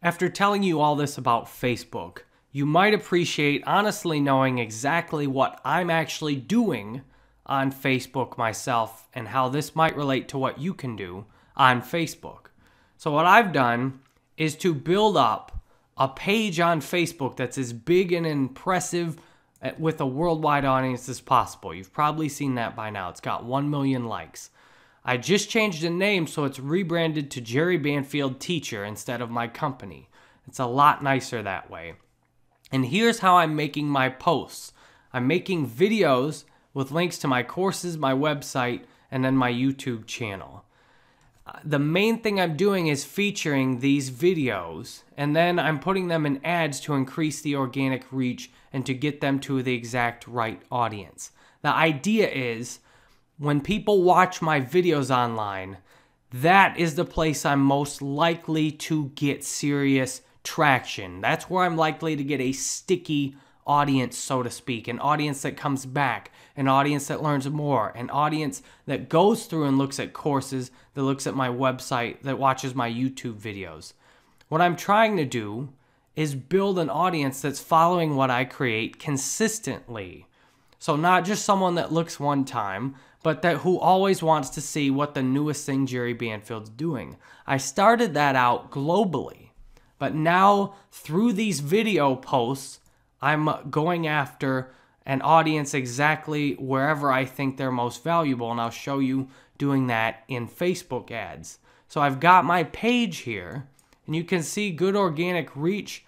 After telling you all this about Facebook, you might appreciate honestly knowing exactly what I'm actually doing on Facebook myself and how this might relate to what you can do on Facebook. So, what I've done is to build up a page on Facebook that's as big and impressive eh, with a worldwide audience as possible. You've probably seen that by now. It's got 1 million likes. I just changed the name so it's rebranded to Jerry Banfield Teacher instead of my company. It's a lot nicer that way. And here's how I'm making my posts I'm making videos with links to my courses, my website, and then my YouTube channel. The main thing I'm doing is featuring these videos, and then I'm putting them in ads to increase the organic reach and to get them to the exact right audience. The idea is when people watch my videos online, that is the place I'm most likely to get serious traction. That's where I'm likely to get a sticky audience, so to speak, an audience that comes back, an audience that learns more, an audience that goes through and looks at courses, that looks at my website, that watches my YouTube videos. What I'm trying to do is build an audience that's following what I create consistently. So, not just someone that looks one time, but that who always wants to see what the newest thing Jerry Banfield's doing. I started that out globally, but now through these video posts, I'm going after an audience exactly wherever I think they're most valuable, and I'll show you doing that in Facebook ads. So I've got my page here, and you can see good organic reach,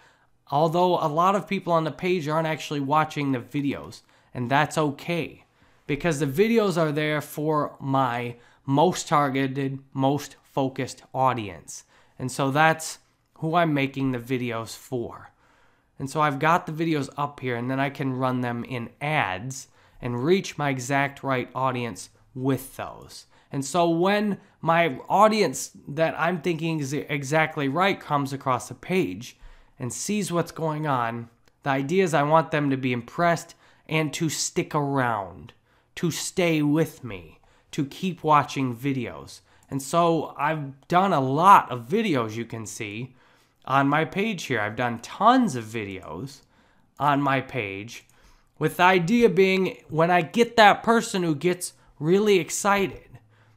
although a lot of people on the page aren't actually watching the videos, and that's okay because the videos are there for my most targeted, most focused audience. And so that's who I'm making the videos for. And so I've got the videos up here and then I can run them in ads and reach my exact right audience with those. And so when my audience that I'm thinking is exactly right comes across the page and sees what's going on, the idea is I want them to be impressed and to stick around to stay with me, to keep watching videos. And so I've done a lot of videos you can see on my page here. I've done tons of videos on my page with the idea being when I get that person who gets really excited,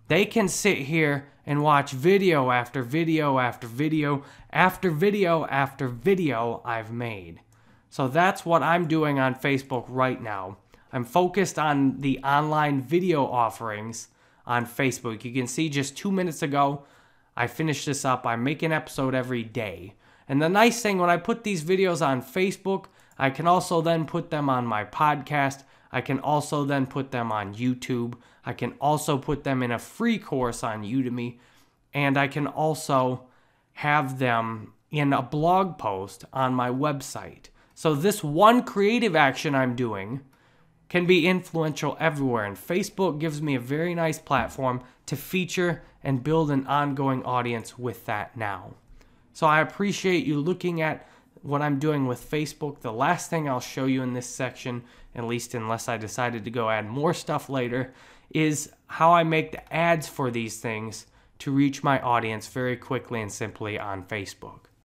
they can sit here and watch video after video after video after video after video I've made. So that's what I'm doing on Facebook right now I'm focused on the online video offerings on Facebook. You can see just two minutes ago, I finished this up. I make an episode every day. And the nice thing when I put these videos on Facebook, I can also then put them on my podcast. I can also then put them on YouTube. I can also put them in a free course on Udemy. And I can also have them in a blog post on my website. So, this one creative action I'm doing can be influential everywhere, and Facebook gives me a very nice platform to feature and build an ongoing audience with that now. So I appreciate you looking at what I'm doing with Facebook. The last thing I'll show you in this section, at least unless I decided to go add more stuff later, is how I make the ads for these things to reach my audience very quickly and simply on Facebook.